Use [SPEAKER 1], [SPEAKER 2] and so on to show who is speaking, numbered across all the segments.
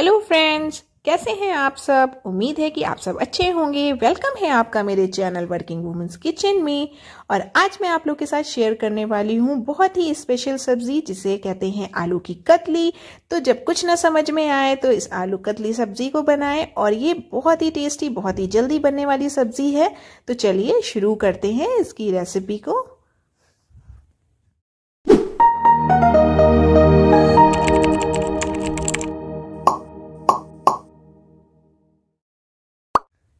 [SPEAKER 1] hello friends कैसे हैं आप सब उम्मीद है कि आप सब अच्छे होंगे वेलकम है आपका मेरे चैनल वर्किंग वुमेंस किचन में और आज मैं आप लोग के साथ शेयर करने वाली हूँ बहुत ही स्पेशल सब्जी जिसे कहते हैं आलू की कतली तो जब कुछ ना समझ में आए तो इस आलू कतली सब्जी को बनाएं और ये बहुत ही टेस्टी बहुत ही जल्दी बनने वाली सब्जी है तो चलिए शुरू करते हैं इसकी रेसिपी को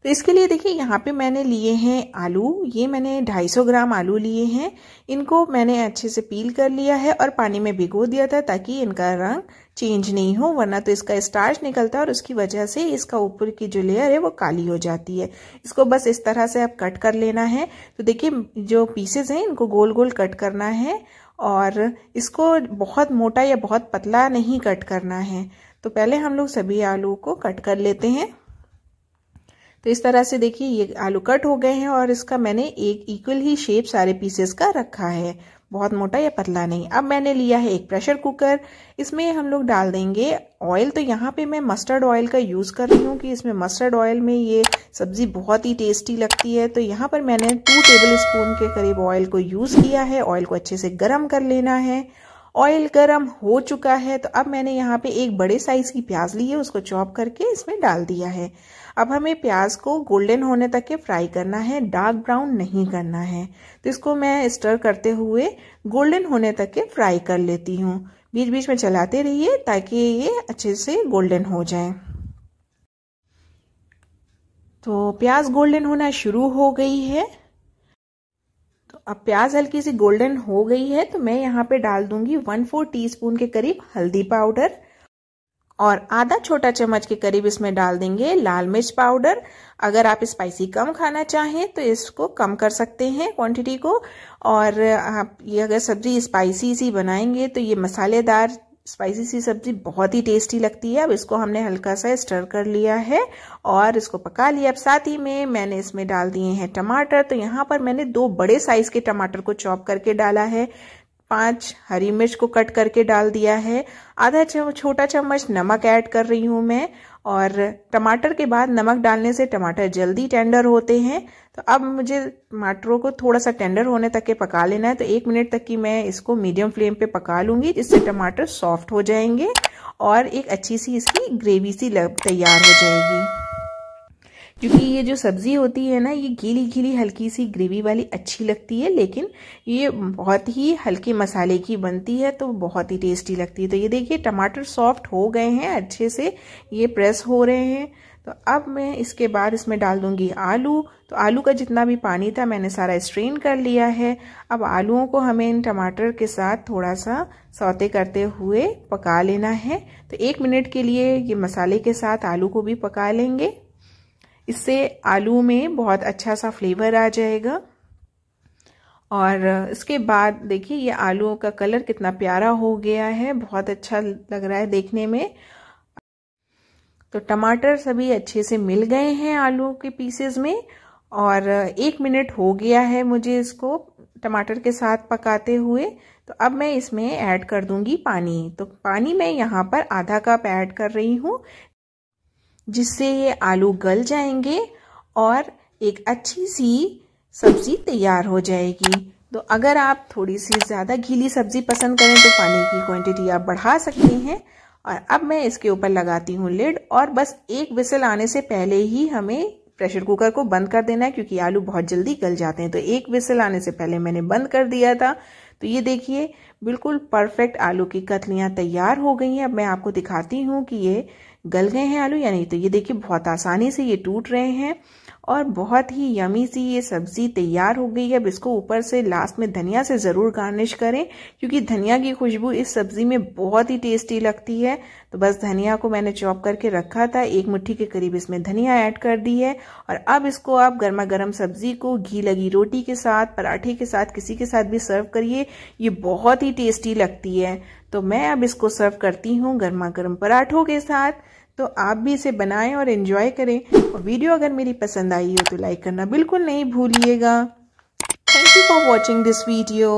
[SPEAKER 1] तो इसके लिए देखिए यहाँ पे मैंने लिए हैं आलू ये मैंने 250 ग्राम आलू लिए हैं इनको मैंने अच्छे से पील कर लिया है और पानी में भिगो दिया था ताकि इनका रंग चेंज नहीं हो वरना तो इसका स्टार्च निकलता है और उसकी वजह से इसका ऊपर की जो लेयर है वो काली हो जाती है इसको बस इस तरह से आप कट कर लेना है तो देखिए जो पीसेज हैं इनको गोल गोल कट करना है और इसको बहुत मोटा या बहुत पतला नहीं कट करना है तो पहले हम लोग सभी आलू को कट कर लेते हैं तो इस तरह से देखिए ये आलू कट हो गए हैं और इसका मैंने एक इक्वल ही शेप सारे पीसेस का रखा है बहुत मोटा या पतला नहीं अब मैंने लिया है एक प्रेशर कुकर इसमें हम लोग डाल देंगे ऑयल तो यहाँ पे मैं मस्टर्ड ऑयल का यूज़ कर रही हूँ कि इसमें मस्टर्ड ऑयल में ये सब्ज़ी बहुत ही टेस्टी लगती है तो यहाँ पर मैंने टू टेबल स्पून के करीब ऑयल को यूज़ किया है ऑयल को अच्छे से गर्म कर लेना है ऑयल गर्म हो चुका है तो अब मैंने यहाँ पे एक बड़े साइज़ की प्याज ली है उसको चॉप करके इसमें डाल दिया है अब हमें प्याज को गोल्डन होने तक के फ्राई करना है डार्क ब्राउन नहीं करना है तो इसको मैं स्टर करते हुए गोल्डन होने तक के फ्राई कर लेती हूँ बीच बीच में चलाते रहिए ताकि ये अच्छे से गोल्डन हो जाए तो प्याज गोल्डन होना शुरू हो गई है अब प्याज हल्की सी गोल्डन हो गई है तो मैं यहाँ पे डाल दूंगी वन फोर टीस्पून के करीब हल्दी पाउडर और आधा छोटा चम्मच के करीब इसमें डाल देंगे लाल मिर्च पाउडर अगर आप स्पाइसी कम खाना चाहें तो इसको कम कर सकते हैं क्वांटिटी को और आप ये अगर सब्जी स्पाइसी सी बनाएंगे तो ये मसालेदार स्पाइसी सी सब्जी बहुत ही टेस्टी लगती है अब इसको हमने हल्का सा स्टर कर लिया है और इसको पका लिया अब साथ ही में मैंने इसमें डाल दिए हैं टमाटर तो यहाँ पर मैंने दो बड़े साइज़ के टमाटर को चॉप करके डाला है पांच हरी मिर्च को कट करके डाल दिया है आधा छोटा चम्मच नमक ऐड कर रही हूँ मैं और टमाटर के बाद नमक डालने से टमाटर जल्दी टेंडर होते हैं तो अब मुझे टमाटरों को थोड़ा सा टेंडर होने तक के पका लेना है तो एक मिनट तक की मैं इसको मीडियम फ्लेम पे पका लूँगी जिससे टमाटर सॉफ्ट हो जाएंगे और एक अच्छी सी इसकी ग्रेवी सी तैयार हो जाएगी क्योंकि ये जो सब्ज़ी होती है ना ये गीली गीली हल्की सी ग्रेवी वाली अच्छी लगती है लेकिन ये बहुत ही हल्के मसाले की बनती है तो बहुत ही टेस्टी लगती है तो ये देखिए टमाटर सॉफ्ट हो गए हैं अच्छे से ये प्रेस हो रहे हैं तो अब मैं इसके बाद इसमें डाल दूंगी आलू तो आलू का जितना भी पानी था मैंने सारा स्ट्रेन कर लिया है अब आलूओं को हमें इन टमाटर के साथ थोड़ा सा सौते करते हुए पका लेना है तो एक मिनट के लिए ये मसाले के साथ आलू को भी पका लेंगे इससे आलू में बहुत अच्छा सा फ्लेवर आ जाएगा और इसके बाद देखिए ये आलूओं का कलर कितना प्यारा हो गया है बहुत अच्छा लग रहा है देखने में तो टमाटर सभी अच्छे से मिल गए हैं आलू के पीसेस में और एक मिनट हो गया है मुझे इसको टमाटर के साथ पकाते हुए तो अब मैं इसमें ऐड कर दूंगी पानी तो पानी मैं यहाँ पर आधा कप ऐड कर रही हूँ जिससे ये आलू गल जाएंगे और एक अच्छी सी सब्ज़ी तैयार हो जाएगी तो अगर आप थोड़ी सी ज़्यादा घीली सब्ज़ी पसंद करें तो पानी की क्वांटिटी आप बढ़ा सकते हैं और अब मैं इसके ऊपर लगाती हूँ लिड और बस एक विसल आने से पहले ही हमें प्रेशर कुकर को बंद कर देना है क्योंकि आलू बहुत जल्दी गल जाते हैं तो एक विसल आने से पहले मैंने बंद कर दिया था तो ये देखिए बिल्कुल परफेक्ट आलू की कतलियाँ तैयार हो गई हैं अब मैं आपको दिखाती हूँ कि ये गल गए हैं आलू या नहीं तो ये देखिए बहुत आसानी से ये टूट रहे हैं और बहुत ही यमी सी ये सब्जी तैयार हो गई है अब इसको ऊपर से लास्ट में धनिया से ज़रूर गार्निश करें क्योंकि धनिया की खुशबू इस सब्ज़ी में बहुत ही टेस्टी लगती है तो बस धनिया को मैंने चॉप करके रखा था एक मुट्ठी के करीब इसमें धनिया ऐड कर दी है और अब इसको आप गर्मा गर्म सब्ज़ी को घी लगी रोटी के साथ पराठे के साथ किसी के साथ भी सर्व करिए ये बहुत ही टेस्टी लगती है तो मैं अब इसको सर्व करती हूँ गर्मा गर्म पराठों के साथ तो आप भी इसे बनाएं और इन्जॉय करें और वीडियो अगर मेरी पसंद आई हो तो लाइक करना बिल्कुल नहीं भूलिएगा thank you for watching this video